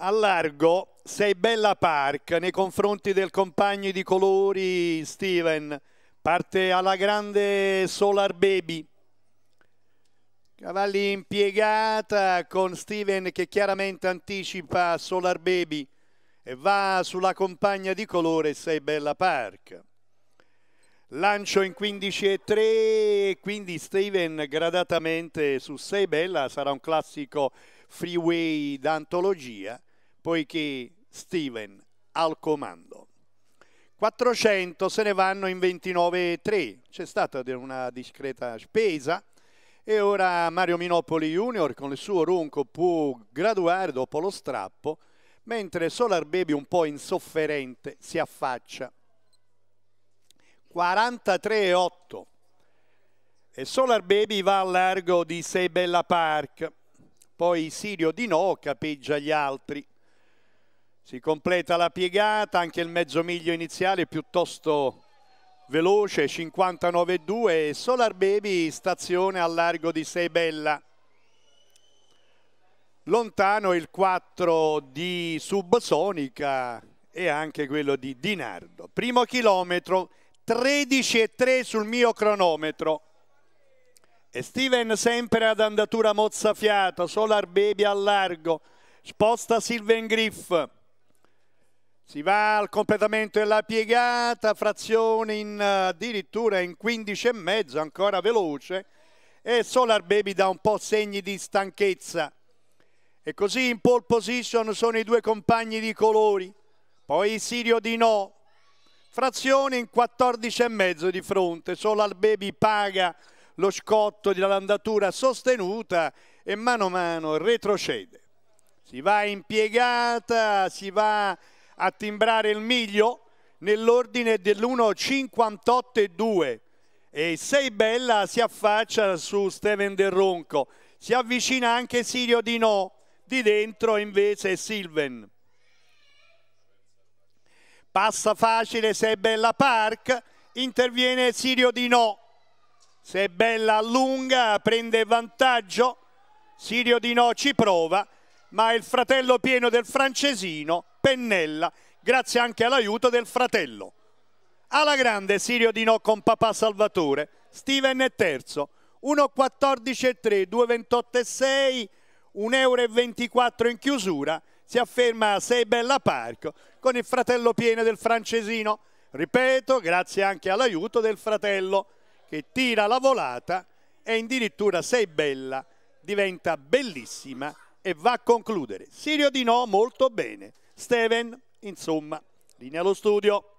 Allargo, largo sei bella Park nei confronti del compagno di colori Steven parte alla grande Solar Baby cavalli impiegata con Steven che chiaramente anticipa Solar Baby e va sulla compagna di colore sei bella Park lancio in 15.3 quindi Steven gradatamente su sei bella sarà un classico freeway d'antologia poiché Steven al comando. 400 se ne vanno in 29,3, c'è stata una discreta spesa e ora Mario Minopoli Junior con il suo ronco può graduare dopo lo strappo, mentre Solar Baby un po' insofferente si affaccia. 43,8 e Solar Baby va al largo di Sebella Park, poi Sirio Di No capeggia gli altri. Si completa la piegata, anche il mezzo miglio iniziale piuttosto veloce, 59,2 e Solar Baby stazione al largo di Seibella. Lontano il 4 di Subsonica e anche quello di Dinardo. Primo chilometro, 13,3 sul mio cronometro. E Steven sempre ad andatura mozzafiato, Solar Baby al largo, sposta Silven Griff si va al completamento della piegata, frazione in, eh, addirittura in 15 e mezzo, ancora veloce. E Solar Baby dà un po' segni di stanchezza. E così in pole position sono i due compagni di colori. Poi Sirio di no. Frazione in 14 e mezzo di fronte. Solar Baby paga lo scotto dell'andatura sostenuta e mano a mano retrocede. Si va in piegata, si va a timbrare il miglio nell'ordine dell'1.58.2 e Seibella si affaccia su Steven Del Ronco. Si avvicina anche Sirio Di No, di dentro invece Silven. Passa facile Seibella Park, interviene Sirio Di No. Seibella allunga, prende vantaggio, Sirio Di No ci prova ma il fratello pieno del francesino, Pennella, grazie anche all'aiuto del fratello. Alla grande Sirio di no con papà Salvatore, Steven è terzo, 1,14,3, 2,28,6, 1,24 euro in chiusura, si afferma a Sei Bella Parco con il fratello pieno del francesino, ripeto, grazie anche all'aiuto del fratello che tira la volata e addirittura Sei Bella diventa bellissima e va a concludere. Sirio di no, molto bene. Steven, insomma, linea allo studio.